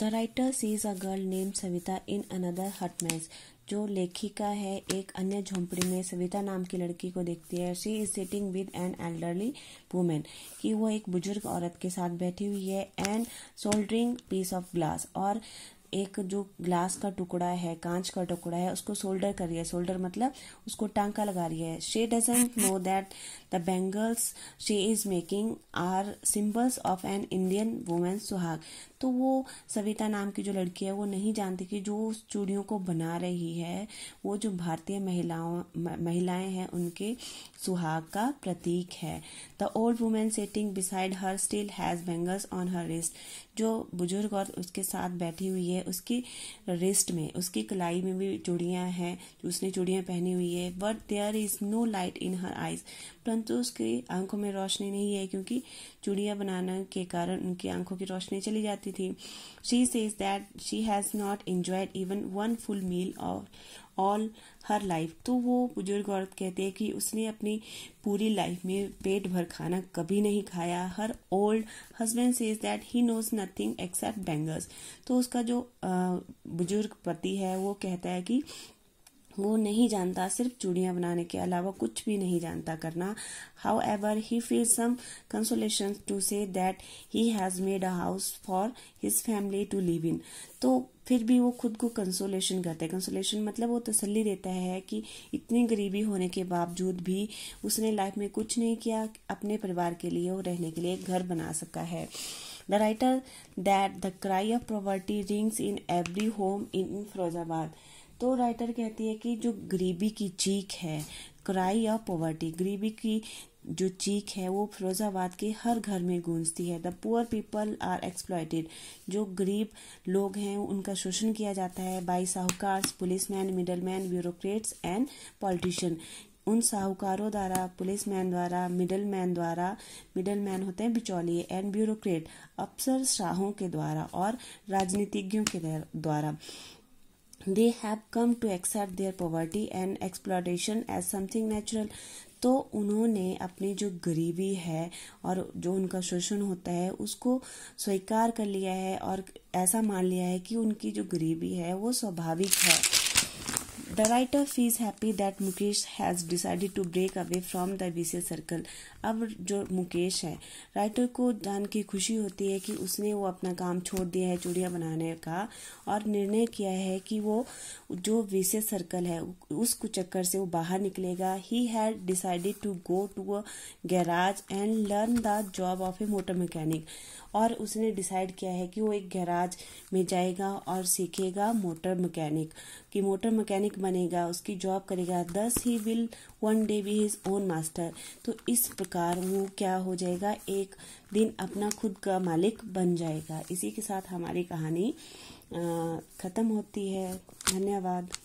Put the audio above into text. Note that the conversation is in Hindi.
the writer sees a girl name Savita in another hut जो लेखिका है एक अन्य झोंपड़ी में सविता नाम की लड़की को देखती है she is sitting with an elderly women कि वो एक बुजुर्ग औरत के साथ बैठी हुई है and soldering piece of glass और एक जो ग्लास का टुकड़ा है कांच का टुकड़ा है उसको सोल्डर कर रही है सोल्डर मतलब उसको टांका लगा रही है she doesn't know that the bangles she is making are symbols of an Indian women सुहाग तो वो सविता नाम की जो लड़की है वो नहीं जानती कि जो उस चूड़ियों को बना रही है वो जो भारतीय महिलाओं महिलाएं हैं उनके सुहाग का प्रतीक है the old women setting beside her still has bangles on her wrist जो बुजुर्ग और उसके साथ बैठी हुई है है उसकी रिस्ट में उसकी कलाई में भी चूड़ियाँ हैं उसने चूड़ियाँ पहनी हुई है but there is no light in her eyes परंतु उसकी आंखों में रोशनी नहीं है क्योंकि चूड़ियाँ बनाने के कारण उनकी आंखों की रोशनी चली जाती थी she says that she has not enjoyed even one full meal all her life तो वो बुजुर्ग औरत कहते हैं कि उसने अपनी पूरी लाइफ में पेट भर खाना कभी नहीं खाया her old husband says that he knows nothing except bangles तो उसका जो बुजुर्ग पति है वो कहता है कि वो नहीं जानता सिर्फ चूड़ियाँ बनाने के अलावा कुछ भी नहीं जानता करना however he feel some consolation to say that he has made a house for his family to live in तो फिर भी वो खुद को कंसोलेशन करता है कंसोलेशन मतलब वो तसल्ली देता है कि इतनी गरीबी होने के बावजूद भी उसने लाइफ में कुछ नहीं किया अपने परिवार के लिए और रहने के लिए घर बना सका है the writer that the cry of poverty rings in every home in Firozabad तो राइटर कहती है कि जो गरीबी की चीख है क्राई ऑफ पॉवर्टी गरीबी की जो चीख है वो फिरोजाबाद के हर घर में गूंजती है the poor people are exploited जो गरीब लोग हैं उनका शोषण किया जाता है बाई साहूकार policeman middleman bureaucrats and politician उन साहूकारों द्वारा पुलिस मैन द्वारा मिडल मैन द्वारा मिडल मैन होते हैं बिचौलिए एंड ब्यूरोक्रेट अफसर शाहों के द्वारा और राजनीतिज्ञों के द्वारा they have come to accept their poverty and exploitation as something natural तो उन्होंने अपनी जो गरीबी है और जो उनका शोषण होता है उसको स्वीकार कर लिया है और ऐसा मान लिया है कि उनकी जो गरीबी है वो स्वाभाविक है The writer feels happy that Mukesh has decided to break away from the vicious circle अब जो मुकेश है राइटर को जान के खुशी होती है कि उसने वो अपना काम छोड़ दिया है चूड़िया बनाने का और निर्णय किया है कि वो जो विशे सर्कल है उस कुचक्कर से वो बाहर निकलेगा he had decided to go to a garage and learn the job of a motor mechanic और उसने डिसाइड किया है कि वो एक गैराज में जाएगा और सीखेगा मोटर मैकेनिक कि मोटर मैकेनिक बनेगा उसकी जॉब करेगा thus he will one day be his own master तो इस प्रकार वो क्या हो जाएगा एक दिन अपना खुद का मालिक बन जाएगा इसी के साथ हमारी कहानी ख़त्म होती है धन्यवाद